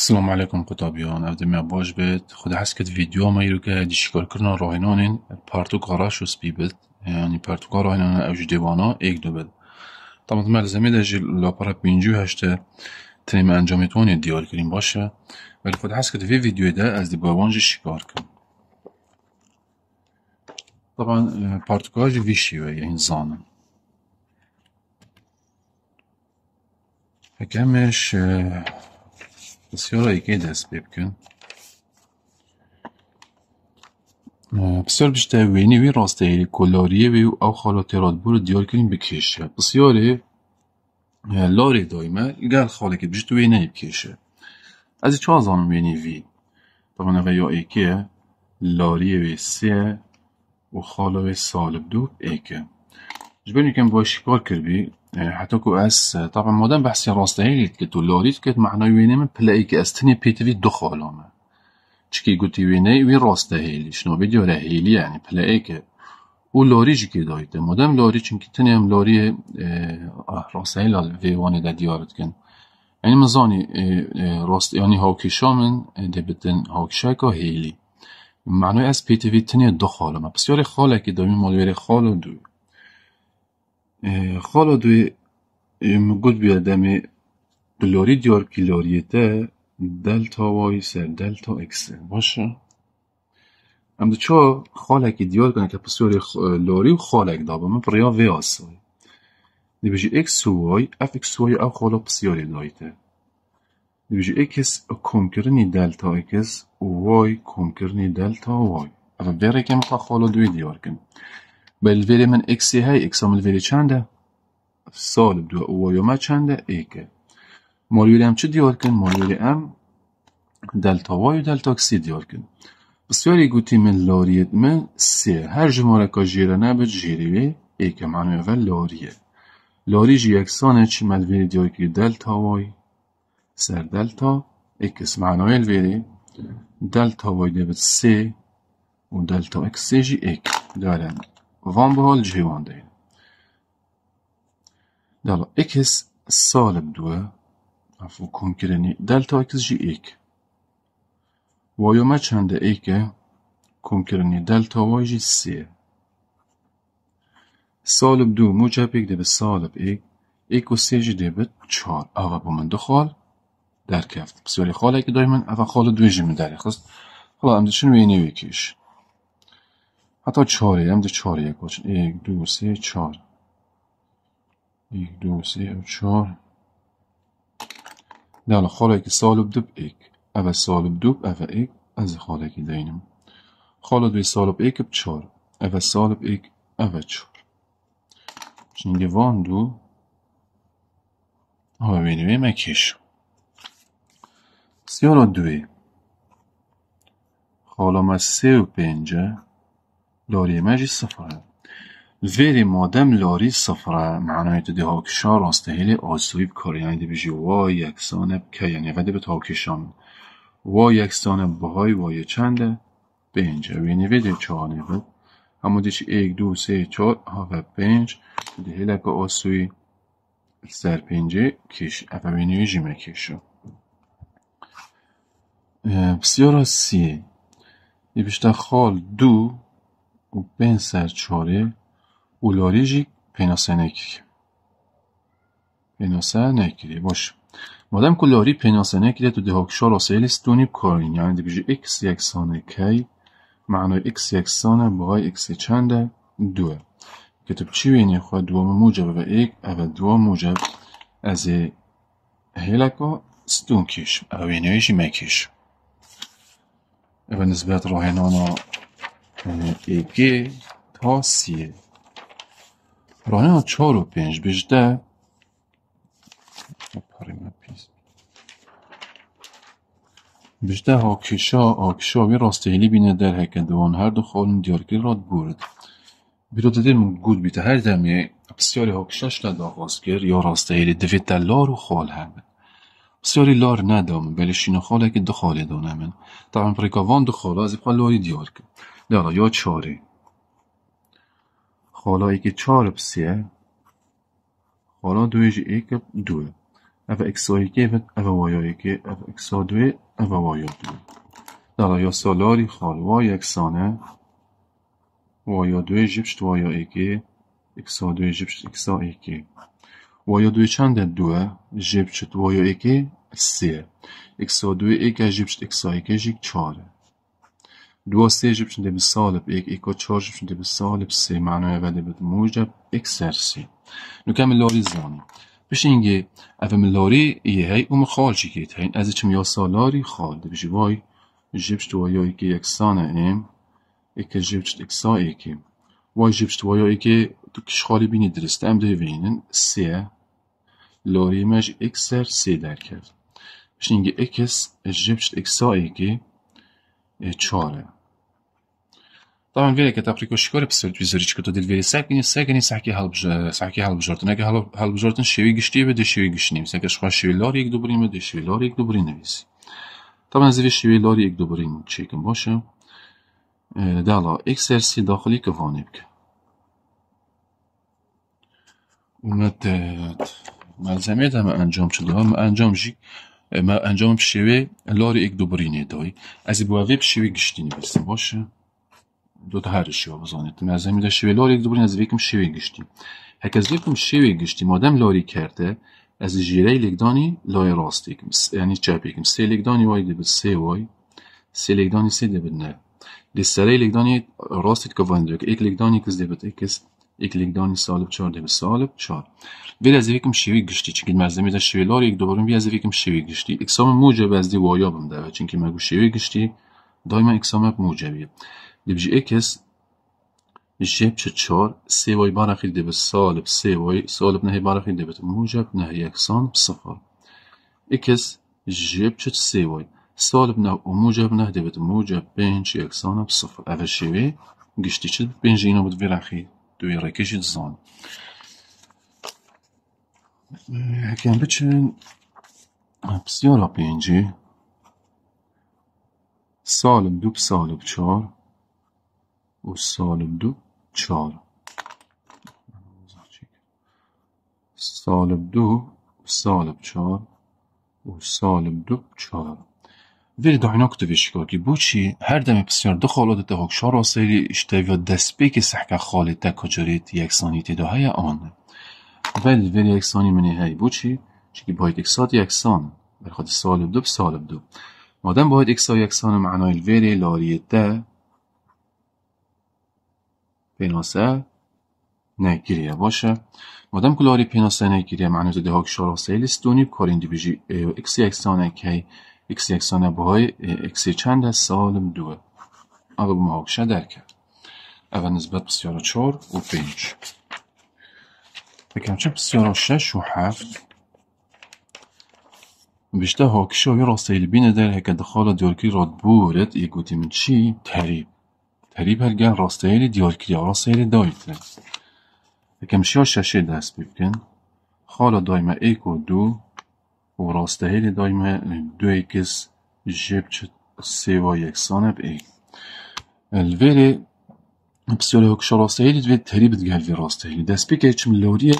السلام عليكم قطابيون عبد ما باش بيت خد حسكت فيديو ما يرقى دي شكل كرنا روينونين بارتو قراش وسبيبت يعني یعنی بارتو قرا هنا اوج ایک دو دوبل طبعا ما لازم يدجي لوبرا بينجو هشتا تنیم ما انجامتونی دیال کریم باشه ولی خود که فی فیدیو ده از دی بوانج شکار کم طبعا بارتو قراج فی شیوه یعنی زانم هکمش السيارة دست بیبکن. بسیار بیشتر وینی وی راسته ایری کلاریه وی او خالاتی راد برو دیار کنیم بکشه بسیاره لاری دایمه گل خاله که بیشتر وینی بکشه از چه آن وینی وی طبعا یا ایکه لاری وی سه و خاله وی سالب دو ایکه جبني كان بغا كور كيربي حتوكو اس طبعا مودم بحث راسته اللي تكتو لوري تكت معنا ويني من بلاي تني بي تي في دخولهم تشكي قلتي ويني وين راسته اللي شنو فيديو راه اللي يعني بلاي كي و لوری جی که دایده مدام لوری چون که تنی هم لوری راسته فی وان دا دیارت کن یعنی مزانی راست یعنی هاوکیشا شامن دبتن بتن هاوکیشا که از پی تی وی تنی دو خاله ما بسیار خاله که دامی مالویر خاله دوی خالو دوی مگود بیا دمی لوری دیار که ده دلتا وای سر دلتا اکس باشه ام دو چا خاله که دیار کنه که پس لوری و خاله اک من پریا وی آسای دی بجی اکس و وای اف اکس وای او خاله پس دایته دایی ده دی بجی اکس کمکرنی دلتا اکس و وای کمکرنی دلتا وای اما بیره که مخواه خاله دوی دیار کنه بالفیری من اکسی های اکسام الفیری چنده؟ سال دو اویوما چنده؟ ایکه مولیولی ام چه ديار كن؟ موليولي ام دلتا واي و دلتا اكسي ديار كن بسیاری گوتی من لاریت من سه هر جماره که جیره نبید جیره وی ای که معنی و لاریه لاری جی اکسانه چی ملویری دیار که دلتا وای سر دلتا اکس معنی الویری دلتا وای دبید سه و دلتا اکس جی اک دارند وان به حال جیوان دهیم دالا اکس سالب دو افو کم کرنی دلتا اکس جی ایک وایو ما چنده ایک کم کرنی دلتا وای جی سی سالب دو موجب ایک دیبه سالب ایک ایک و سی جی دیبه چار اوه با من خال درکفت بسیاری خاله اکی دایی من اوه خاله دوی جی مداری خواست خلا خب، هم وینی ویکیش حتی چاره هم چاره یک باشن یک دو سه چار یک دو سه چار خاله خالک سالب دب ایک اوه سالب دوب اوه ایک از خاله که دینم خاله دوی سالب ایک بچار اوه سالب ایک اوه چار چنگه وان دو ها بینیم مکش سیالا دوی خاله ما سه و پنجه صفره ویری مادم لاری مادم معنای الصفرة معنايتو دي راسته هیلی آسویی بکاره یعنی دی بجی وا یکسانه که یعنی و به تاکشان وای وا یکسانه باهای وای چنده به اینجا و یعنی ویدی چهانه بود اما دیش ایک دو سه چهار ها و پنج دی هیلک آسویی سر پنجه کش افوینیو جیمه کشو بسیار از سیه یه بیشتر خال دو بن سر چاره اولاریجی پیناسنکی پیناسنکی باشه مادم که لاری پیناسنکی تو دهاکشا اصلی الیس دونیب کارین یعنی دی بیجی اکس یکسان کی معنای اکس یکسان بای اکس چند دو که تو چی وینی خواهد خب دوام موجب و ایک اول دوام موجب از هیلکا ستون کش اوینیش مکش اول نسبت راهنانا اگه تا سیه رانه چهار و پنج بجده بجده آکشا آکشا راسته راستهیلی بینه در حکم دوان هر دو خالون دیارگیر راد برد بیرو دیرمون گود بیته هر دمی بسیاری آکشاش لد آغاز کرد یا راستهیلی دوید در لارو و خال همه بسیاری لار ندام بلی شینو خاله که دو خاله تا من پریکاوان دو خاله از بخواه لاری دیار کرد یا چاره ای که چار پسیه خالا دویش یک دو اف اکسا یکی و اف وایا ایک اف اکسا دو اف وایا دارا یا سالاری خالوا یکسانه وایا دوی جبشت وایا یکی اکسا دوی جبشت اکسا یکی وایا دوی چند دو جبشت وایا یکی سیه اکسا دوی یک جبشت اکسا یکی جیک چاره 2 و چار جب شنده 2 4 سه به salib 3 موجب ایک سر موجب نو نکمل لاری زانی بشه اینگه افم لاری ایه هی اوم که تاین از چم یا سالاری خال ده بشه وای وای که ایم اکسا وای که تو کش خالی بینی درست ام ده وینن سیه لاری ایک سر در کرد اینگه چاره طبعا قال لك ابريكو شكور بسو حلب كتو ديال فيري ساكني ساكني صحكي جورتن صحكي هالبجورت انا هالبجورت شوي قشتي بدا شوي قشني مساك شخوا شوي بده شوی بدا شوي لوريك دوبرين نفيسي طبعا زي شوي دو دوبرين تشيكن باشه دالا اكسرسي داخلي که بک ومت ملزمه هم انجام چلو هم انجام جی ما انجام شوی لاریک دو دوبرینه دایی از بووی شوی گشتی بس باشه دو تا هر شیوه بزنید تو مزه میده از ویکوم شیوه گشتی هک از ویکوم شیوه گشتی مادم لاری کرده از جیره لگدانی لای راستی کم یعنی چه بیکم سی لگدانی وای دب سی وای سی لگدانی سی دب نه دی لگدانی راستی که یک لگدانی کس دب یک یک لگدانی سالب چهار دب سالب چهار از ویکوم شیوه گشتی چون که مزه میده شیوه یک از ویکوم شیوه گشتی اکسام موجب از دی بم ده چون که مگو شیوه گشتی دایما اکسام موجبیه Li ji ekes jêb çi çar sêwayê barexê dibit salib sêwayê salib nehê barexê dibit mucb nehê yeksan bi sıfır. Ekes jêb çi sêwayê salib neh û mucb neh dibit mucb pênc yeksana bi sıfır. Ev şêwê giştî çi dipêjîne û divêrexî tu yê rêke jî dizanî. Hekem biçin pisyara pêncî salib du bi salib çar و سال دو چار سالب دو سالب چار و سالب دو چار ویدید دعینا کتو شکار که چی هر دمی پسیار دو خالات ده هاک شار آسایلی و دست بی که سحکه خالی تک ها جارید یک سانی های آن ولی ویدید یک سانی منی های بوچی چکی باید یک سات یک سان برخواد سالب دو سالب دو مادم باید ایک سا یک سان معنای الویدید لاریت ده پیناسه نگیریه باشه مادم کلاری پیناسه نگیریه معنی معنوز ده هاک شارو سیلس دونیب کار این دیویجی اکسی اکسانه که اکسی اکسانه بهای اکسی چند سالم دوه اگه به هاکشه در کرد اول نسبت بسیار چار و پنج چه بسیار شش و هفت بیشتر هاکشه های یه ایل بینه در هکه دخال دیارکی راد بورد یک گوتی من چی تریب قەریب هەرگا ڕاستەیەری دیوارکراوە سەیری داویترن یەکەمشیا شەشێ دەست دست بکن خالا دایمه ایک و دو و ڕاستەهێری دایمە دوێ کەس ای. سێوا یەکسانە بێ راسته پسیۆلە کشە ڕاستەهێری دوێت تەری راسته ڕاستەهێری دەست پێکە چم لۆریە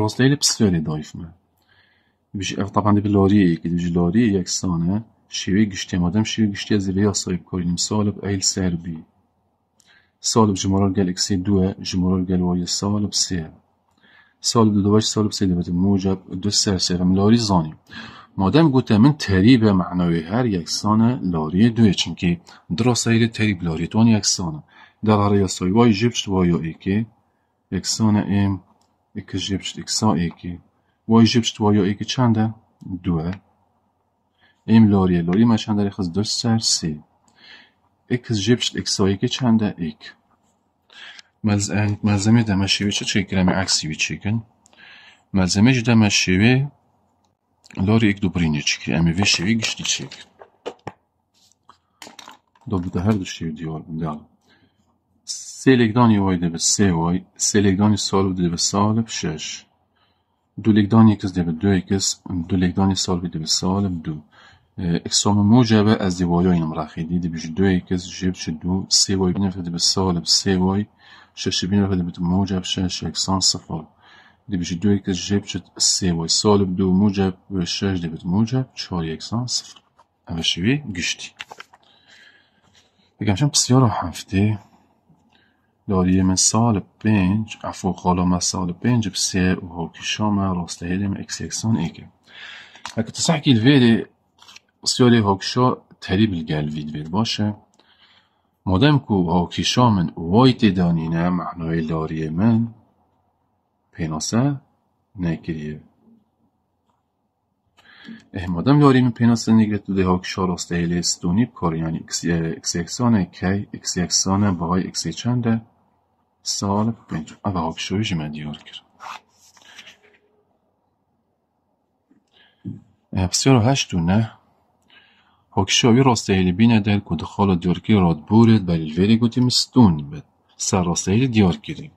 ڕاستەهێری پسیۆلێ دایفمە بژ ئەفتاپاندی بە لۆریەیەکی دژ لۆریە یەکسانە شێوەی گشتێ مادەم از گشتە زیرەیە سایب سالب ایل سر بی. Solve جمهورية دو جمرال جمهورية الواي سالب سي سالب دوش سالب سي دمت موجب دو سر من لاری زانی مادم گوته من تریب معنای هر یکسانه لاری دوی چونکی درا سیر تریب لاری تون یکسانه در هر یاسای وای جبشت وای ایکی یکسانه ایم ایک جبشت اکسا ایکی وای جبشت وای ایکی چنده دوه ایم لاری لاری ما چنده ریخز دو سر سی x جبش x y که چنده ایک ملز اند ملزمه دمه شوی چه چه گرمی اکسی وی چیکن ملزمه جده ما شوی لاری ایک دوبرینی چیکی امی وی شوی گشتی چیک دو بوده هر دو شوی دیوار بودال سی لگدانی وای دبه سی وای سی لگدانی سالو دبه سالب شش دو لگدانی اکس دبه دو اکس دو لگدانی سالو دبه سالب دو, دو, دو, دو, دو, دو, دو, دو, دو ئێکسۆمە جیابە ئەزدیوەلۆی نمڕاخی دی دەبیش شدو کەس ژێب چ دوو سێوەی بینەفە دەبێت سەوە لە سێوەی شەشی بینەفە دەبێت موجب شەش یەکسان سەفەڵ دەبیش دوێ شد ژێب چ سێوەی سۆل دوو موجب شەش دەبێت موجب چۆر یەکسان سەفەڵ ئەمە شوی گشتی یەکەمشەم پسیار رو حەفتێ داریێ من ساڵ پێنج ئەفۆ قاڵۆمە ساڵ پنج بسێ و راسته ڕۆستەهێ دێمە ئەکسێکسان ئێکە ئەکە تسەحکی دوێ سیاری هاکشا تریبل گل وید بیر باشه مادم که هاکشا من وای دیدانینه محنوی لاری من پیناسه نگریه اه مادم لاری من پیناسه نگریه تو ده هاکشا راسته هیلی ستونی بکاری یعنی اکسی اکسانه که اکسی اکسانه بای اکسی چنده سال پینجو او هاکشایی جمه دیار کرد افسیار هشت و نه هکشاوی راسته هیلی بینه در کدخال دیارکی راد بورید بلیل ویری گودیم ستون بید سر راسته هیلی دیار کریم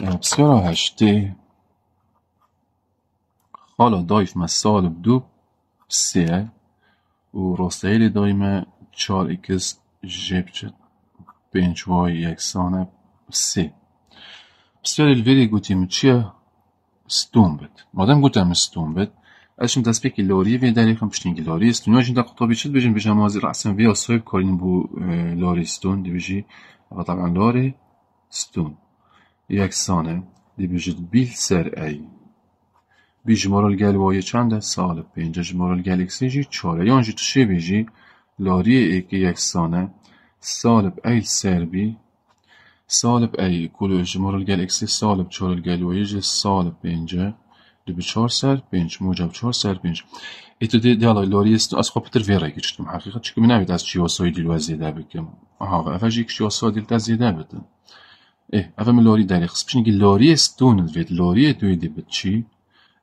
بسیارا هشته خالا دایف من سال دو سیه و راسته هیلی دایمه چار اکس جیب چد پینچ وای سانه سی بسیاری ویری گوتیم چیه ستون بید مادم گوتم ستون بید اشم دست پێکی لۆریە در یەکەم پشتنگی لۆریست نوێژدا قوتۆبی چت بژین بژە مازی ڕاستم بێ سۆی کۆرین بوو لۆریستون دبژی بەتاان لۆری ستون یەکسانە دبژت بیل سەر ئەی بیژ مۆرل گەل وایە چەندە ساڵە پێنجەژ مۆرل گەلکسیژی چۆرە یانژی توشێ بێژی لۆریە ئێکی یەکسانە سالب ئەیل سەربی سالب ئەی کولۆژ مۆرل گەلکسی سالب چۆرل گەلوەیژ سالب پێنجە به پنج موجب سر اتده diyalogları az kapatır است geçtim hakikat çünkü ben از az çiyosoy dil vaziyede bekim aha evvel از çiyosoy dil vaziyede بدن. اه اول لاری داری خص بشین که لوری دو لاری دوی دی چی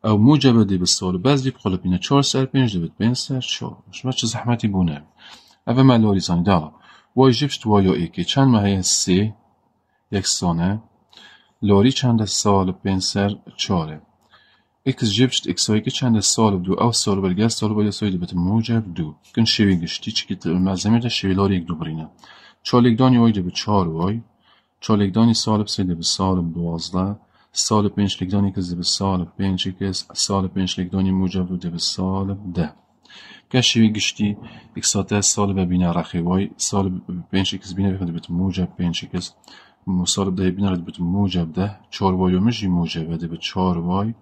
او موجب دی سال بعض دی بخلب چهار چار سر پنج دی بد بین سر شما چه زحمتی بونه اول من لوری زانی دالا وای جبش تو ایکی چند مهی سه یک سانه چند سال پ اکس جبشت اکس وای که چند سال دو او سال بلگه سال بلگه سال بلگه موجب دو کن شوی گشتی چی که ملزمی در شوی لار یک دو برینه چالکدانی وای دو به چار وای چالکدانی سال بسی دو به سال بوازده سال پنش لکدانی کس دو به سال پنش کس سال پنش لکدانی موجب دو دو به سال ده که شوی گشتی اکس آتا سال ببینه رخی وای سال پنش کس بینه بخده به موجب پنش کس مصالب ده بینه رد به موجب ده چار وای و مجی موجب ده به چار وای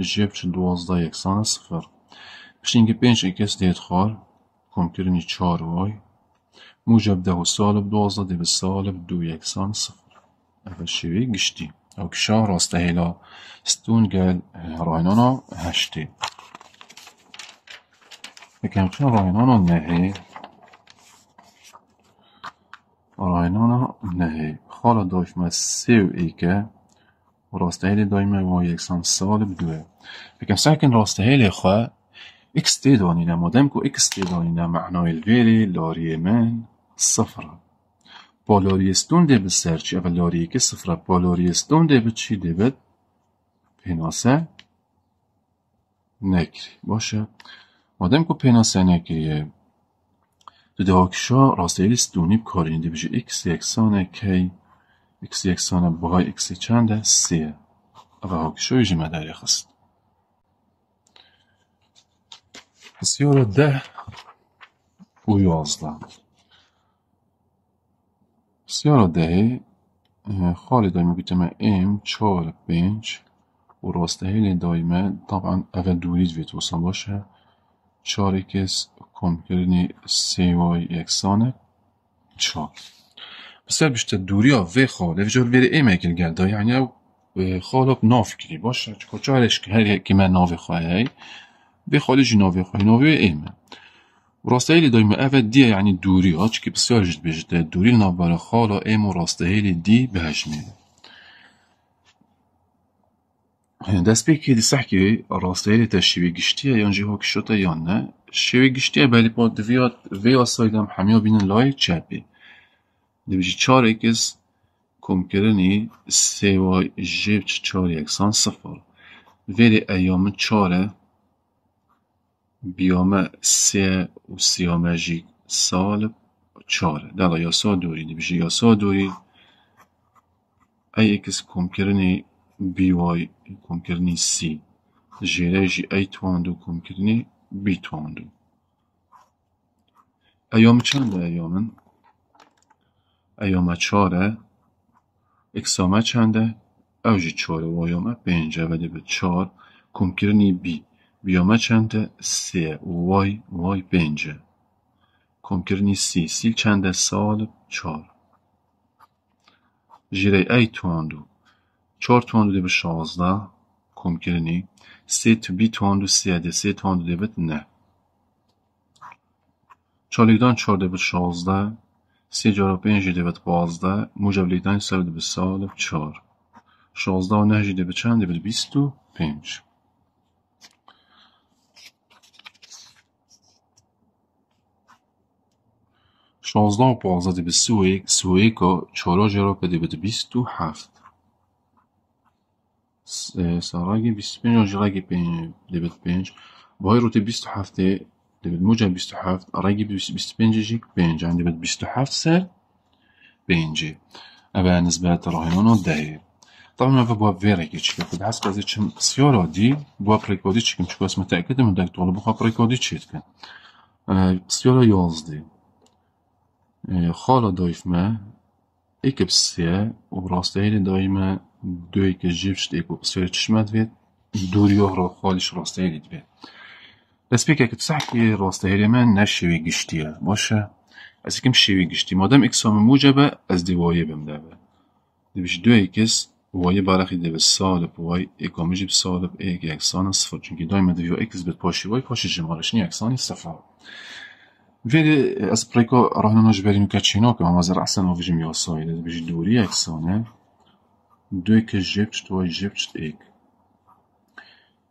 چه دوازده یکسان سفر اینکه پێنجی کەس دێت خوار چار وای موجب ده و سالب دوازده دەبێت سالب دو یکسان سفر اول شوی گشتی او کشا هیلا ستون گل راینانا هشتی یەکەم چون نهی راینانا نهی خالا خاڵە ما سیو ایکه ڕاستەهێلی دایمه و یەکسان سال بدوه بکم ساکن اکس خواه ئکس مادم مۆدەم اکس ئکس نه. معنای لێری لاری من با لاری چی اول لاری بسەرچی ئەە با لاری پۆلۆریستون دێ بچی دەبێت پیناسه نکری باشه. مادم کو دو نەکریە دداکشا ڕاستەیلی ستونی بکارین دەبژێ اکس یکسانه که eksi یکسان x eksi چنده؟ سه و هاکشویجی مداری خست بسیار و ده و یازده بسیار دهی ده خالی دایمه گیتمه ام چهار پنج و راسته هیلی دایمه طبعا اول دورید ویت وصل باشه چار اکس کم کردنی سی وای یکسانه چار سر بیشتر دوریا و خال و جلوی ری ایم اگر یعنی او خالو ناف کلی باشه چه کجایش که هر کی من ناف خواهی به خالی ناف خوی ناف ایم راسته ایلی دایم اول دی یعنی دوریا چه کی بسیار جد بیشتر دوری نبرد خال و ایم راسته ایلی دی بهش میاد دست به که دیسح که راسته ایلی تشویق گشتیه یعنی جهان کشته یعنی شیوه گشتیه بلی پاد ویا وی آسایدم همیشه بین لای چپی نمیشه چار اکس کم کرنی سی و جیب چار یکسان صفر ویری ایام بیام سی و سال چاره دلا یاسا دوری نمیشه یاسا دوری ای اکس کم کرنی سی جیره جی ای چند ایامه چاره اکسامه چنده اوجی چاره و ایامه پنجه ولی به چار کمکرنی بی بیامه چنده سه وای وای پنجه کمکرنی سی سی چنده سال چار جیره ای تواندو چار تواندو دیبه شازده کمکرنی سی تو بی تواندو سی سیده سی تواندو دیبه نه چالیگدان چار دیبه شازده سێ موژە لەیدان سەر دەبێت ساڵە و چار شازدا و نەژی دەبێت چند دەبێت بیست و پێنج شازدا و پازدە دەبێت سوێک سوێک و چارا ژێرۆکە دەبێت بیست و هەفت ساڕاگی بیست پێنج و ژێڕاگی دەبێت پێنج بای ڕوتی بیست و هەفتێ دبت موجب 27 رقم 25 عندي 27 سر بينجي أبا نسبة راهيمون دهی. طبعا في بواب فيري كيتشكل كد حسب زيت دي بواب ريكودي تشكل مشكو اسمه من داك طول بواب ريكودي تشكل سيولو يوزدي خالو دايفما إكب سيا دايما تيكو را خالش راستهيلي تسبيكك بصحكي راستا هيلمان نشوي قشتيا باشا أسك مشوي قشتي مادام إكس هم موجبة أز دي واي بمدابة دبش دو إكس واي بارخي دب السالب واي إكو مجي بسالب إيك يكسان صفر چونكي دايما دفيو إكس بتباشي واي باشي جمارشني يكساني صفر فيدي أسبريكو رهنا نجبري نكاتشيناك ما مازال أحسن ما فيجم يوصايد دبش دوري يكساني دو إكس جبت واي جبت إيك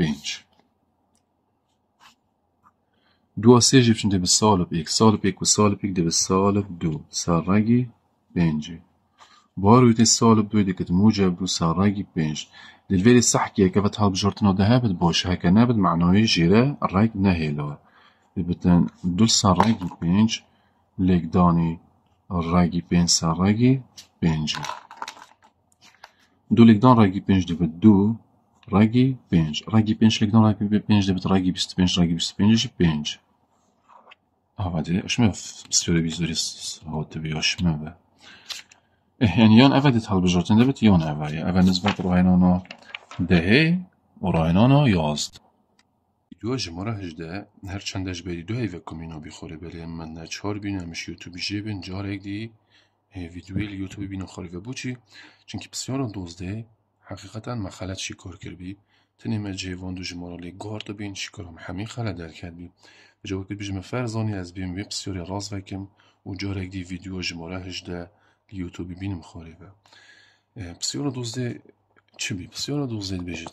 بنج دو جیب جبت ندير سالب ایک سالب إك والسالب إك دير سالب دو سرقي بنجي بهاروية السالب دو ديك موجب وسرقي بنج دير فيري صح كي كفت هاب جورتنا دهابت بوش هكا نابت معنوي جيرا رايك نهيلو دو سر سرقي بنج ليك داني بین سر سرقي بنجي دو ليك دان راقي بنج دبت دو رگی پنج رگی پنج لگن ولای پنج دو تا رگی بیست پنج رگی بیست پنج آه وای دلیش من سیاره بیزاریست خودت بیایش به این یان این ویدیو تبلیغاتی نیست این دو تا یان اولی این دو ده یازد دو هجده هر چندش بری دو هیف کمینو بیخوری بریم من نه چهار بی نمیشی بین جار نجارگی ویدیوی یوتیوبی بینو خوری و بوچی چون کی پسیاران حقیقتاً ما حقیقتا شیکور shikor kirby, tinimer جیوان دو بین گۆڕ دەبین شیکەرم هەمی خەلە دەرکات بی جوەکە بژمە فەرزانانی از بیم وێ پسیۆری راز وکم و جۆرێک دی ڤیددیۆ ژمۆرە هشدە یوتوبی بینم بی؟ پسیۆرە دوزده چبی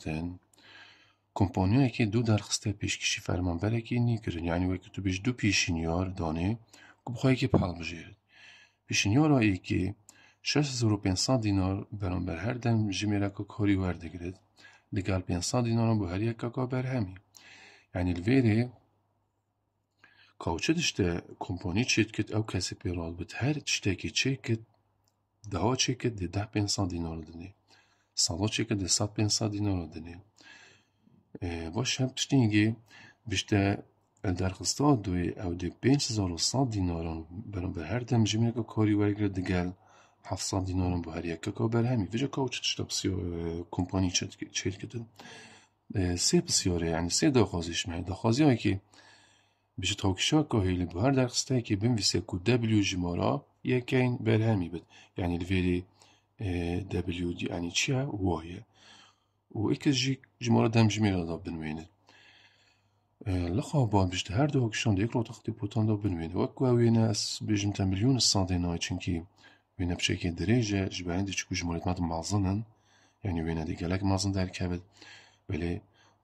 کمپانیایی که دو درخسته پیشکشی فرمان پێشکشی فەرمانبەرێکی نیکردن یعنی وقتی تو بیش دو پیشینیار دانه پیشنیار که و بخوایکی پیشینیار ای که 650 دینار برام بر هر دم بەرامبەر هەردەم ژمێرەکە کۆری وەردەگرێت لەگەڵ 500 دینارە بۆ هەریەکەکە بەرهەمی ینی لەێرێ کاوچە تشتە کۆمپۆنی چێت کرد ئەو کەسی پێڕال بت هەر شتێکی چێ کرد چی چێ کرد دە 500 دینار دنێ ساڵۆچێکە دە 500 دینار دنێ بۆ شەم پشتینگێ بشتە دەرخستا دوێ ئەو دێ 500 دیناران بەرەبەر هەردەم ژمێکە کۆری وەرگرە دەگەل حسان دینارم بو هر یک که بر همی ویژه که چه چه کمپانی چه که سه بسیاره یعنی سه داخوازش مهی داخوازی هایی که بشه تاکیش ها که هیلی بو هر درخسته که بیم ویسه که دبلیو جمارا یکین بر همی بد یعنی الویلی دبلیو دی یعنی چیه وایه و ایکس جی جمارا دم جمیر آداب بنوینه لخوا با بشه هر داخوازشان دیگر رو تختی پوتان دا بنوینه وکو اوینه از بشه میلیون سانده نایی چنکی وێنە پشێکی درێژە ژبانی دچکو مات مازنن یعنی وێنە دیگەلک مازن دەرکەوێت بەلێ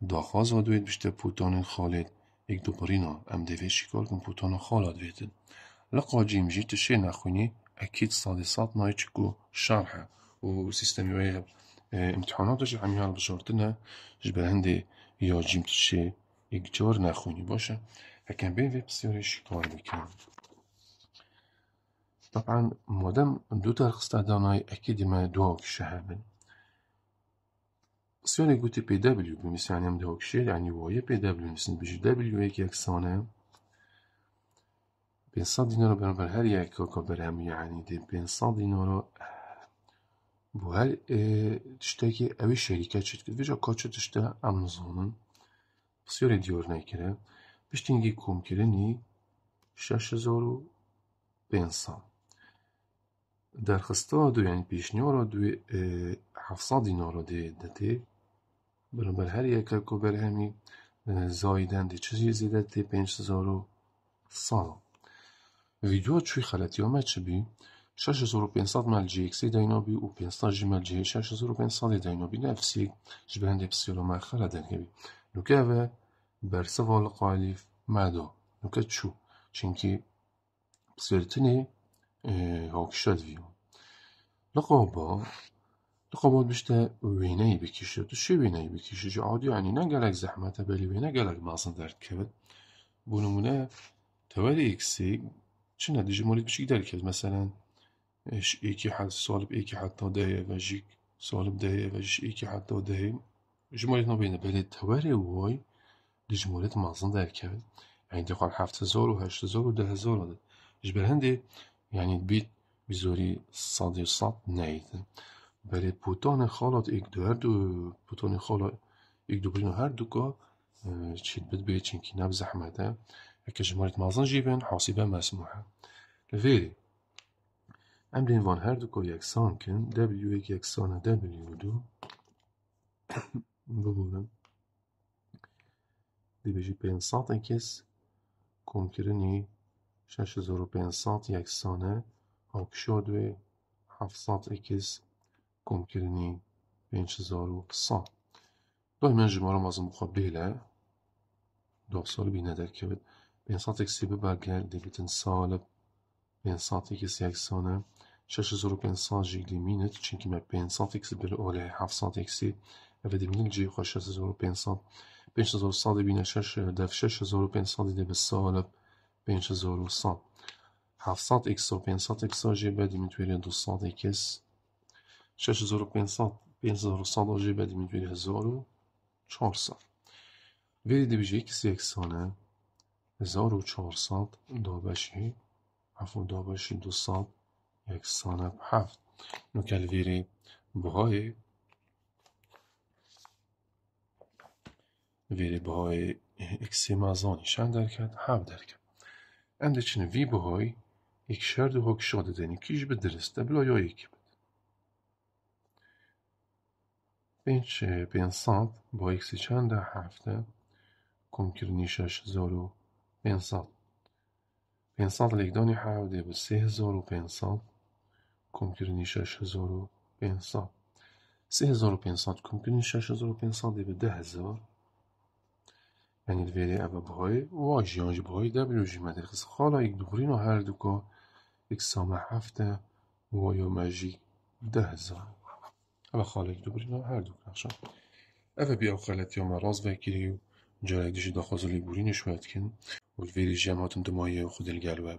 داخوازەوە دوێت بشتە پوتۆنێن خۆڵێت یەک دوپڕینە ئەم دەوێت شیکۆرکم پوتۆنە خۆڵا دوێتن لە قۆجیمژی تشێ ناخوێنی ئەکیت ساڵی سات چکو شارحە و سیستەمی وێ امتحاناتش هەمیان بشۆرتنە ji ber hindê ya cîm tişê yek cor nexûnî baş e heken bê vê pisyarê şikar dikin طبعا مادام دوتا قستادانای اکیدی ما دو کشه هبن سیانه گوتی پی دبلیو بمیس یعنی هم دو کشه یعنی وایه پی دبلیو میسن بجی دبلیو یک یکسانه 500 دينار برابر هر یک کاکا برهم یعنی دی 500 دینار bu her e, tişteki evi şerike çıktı. Vica kaçı tişte Amazon'un psiyor ediyor ne kere. Piştingi kum kere ni şaşı zoru bensan. درخسته دو یعنی پیشنیار دو هفتصد دینار دی دتی برابر هر یک کو بر همی زایدن چه چیزی دتی پنج هزار و سال ویدیو چوی خلطی آمد چه بی؟ 6500 مل جی اکسی دینا بی و 500 جی مل جی 6500 دینا بی نفسی جبرند پسیل و مرخل دن که بی نوکه اوه برسه والقالیف مدا نوکه چو چنکی پسیل هاوكشات فيهم لقابا لقابات بشتا ويناي بكيشت تشي ويناي بكيشت عادي يعني نقلك زحمة تبالي وينا قالك مازن درد كبد بنمونا توالي اكسي شنا ديجي مولد بشي قدر كد مثلا اش ايكي حد سالب ايكي حتى داهي فاجيك سالب داهي فاجيش ايكي حتى داهي جمولت نبينا بالي تواري واي لجمولت مازن درد كبد يعني دقال حفت هزار و هشت هزار و ده هزار جبل هندي یعنی بیت به زۆری سادی ساد نیتن بەێ پوتانە خاڵات ئێکدو هەردوو پوتۆنی خۆڵ ئێکدوبرین و هەردووکە اه، چیت بت بێ چینکی ناب زەحمەتە ئەکە ژمارت مازن ژیبێن حاسی بە مەسموحە لەێری ئەم دینوان هەردووکۆ یەکسان کن دەبیوەک یەکسانە دەبلی و دوو ببوورن دەبێژی پێ ساتە کەس کۆمکردنی 6500 یکسانه Alkışodu 708 قوم کردنی من دائما جمارة مازم مقابلة دو سال بینه در کبد 500 اکسی bir برگر دیبیتن سال 500 یک سانه 6500 جیلی مینت چنکی من 500 اکسی bir اوله 700 اکسی و دیمینل جی خواه 6500 5100 بینه 6 دف 6500 دیده به سالب 5,100 700 اكسو 500 اكسو جيبها ديميتويريا 200 اكس 6500 5100 جيبها ديميتويريا 1400 بريد بيجي اكس يكسانه 1400 دو بشي عفوا دو بشي 200 يكسانه بحفت نوكل فيري بهای ویری بهای اکسی مزانی شن در کرد هفت در Andacını vi bohoi ikişer de hokşadı den به bediriz de bilo yo ikibet. پنج پنصد با اکسی چند هفته کم کرنی شش هزار و پنصد پنصد لگدانی به سه هزار و پنصد کم کرنی سه ده Янидвери Абабхой Уажьянж Бхойда Блюжиматер Хисхала Игдухрино Хардуко Иксама Хафта Уайомажи Вдахза Абахала Игдухрино Хардук Ахша Эва Биохалет Йома Розва Кирию جارك دشي دخوز اللي بورين شوية كن والفيري جامعة دماية وخد القلوة